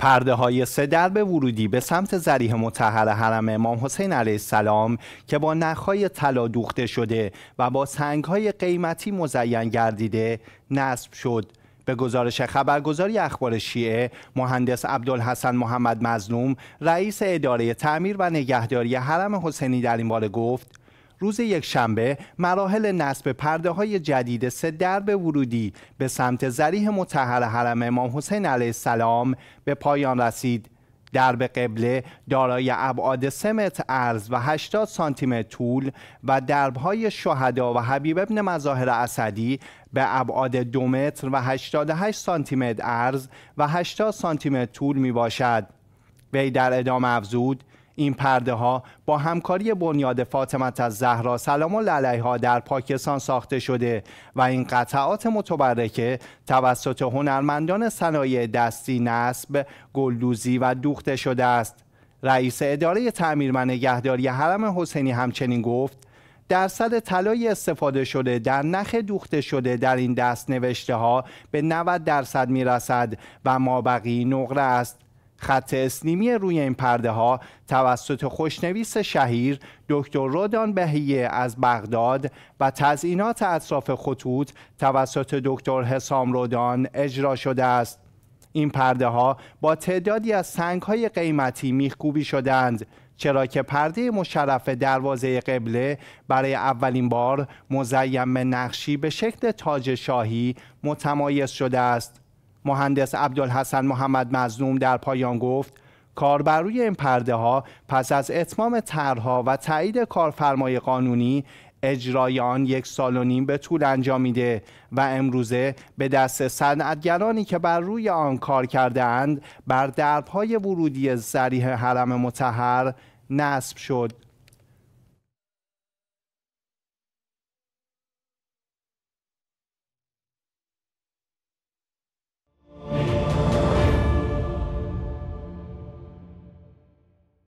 پرده های سه درب ورودی به سمت زریح متحر حرم امام حسین علیه السلام که با نخهای طلا دوخته شده و با سنگ های قیمتی مزین گردیده نصب شد به گزارش خبرگزاری اخبار شیعه مهندس عبدالحسن محمد مظلوم رئیس اداره تعمیر و نگهداری حرم حسینی در این باره گفت روز یک شنبه مراحل نصب پرده های جدید سه درب ورودی به سمت زریح متحر حرم امام حسین علیه السلام به پایان رسید. درب قبله دارای ابعاد 3 متر عرض و 80 سانتیمتر طول و دربهای شهدا و حبیب ابن مظاهر اسدی به ابعاد 2 متر و 88 سانتیمتر عرض و 80 سانتیمتر طول می باشد. وی در ادامه افزود این پرده ها با همکاری بنیاد فاطمت از زهرا سلام الله علیها در پاکستان ساخته شده و این قطعات متبرکه توسط هنرمندان صنایع دستی نسب، گلدوزی و دوخته شده است. رئیس اداره تعمیر منگهداری نگهداری حرم حسینی همچنین گفت درصد طلای استفاده شده در نخ دوخته شده در این دست نوشته ها به 90 درصد می رسد و مابقی نقره است. خط اسنیمی روی این پرده ها توسط خوشنویس شهیر دکتر رودان بهیه از بغداد و تزئینات اطراف خطوط توسط دکتر حسام رودان اجرا شده است. این پرده ها با تعدادی از سنگ های قیمتی میخکوبی شدند چرا که پرده مشرف دروازه قبله برای اولین بار مزیم نقشی به شکل تاج شاهی متمایز شده است مهندس عبدالحسن محمد مظلوم در پایان گفت کار بر روی این پرده ها پس از اتمام طرحها و تایید کارفرمای قانونی اجرای آن یک سال و نیم به طول انجام میده و امروزه به دست صنعتگرانی که بر روی آن کار کرده اند بر دربهای ورودی زریح حرم متحر نصب شد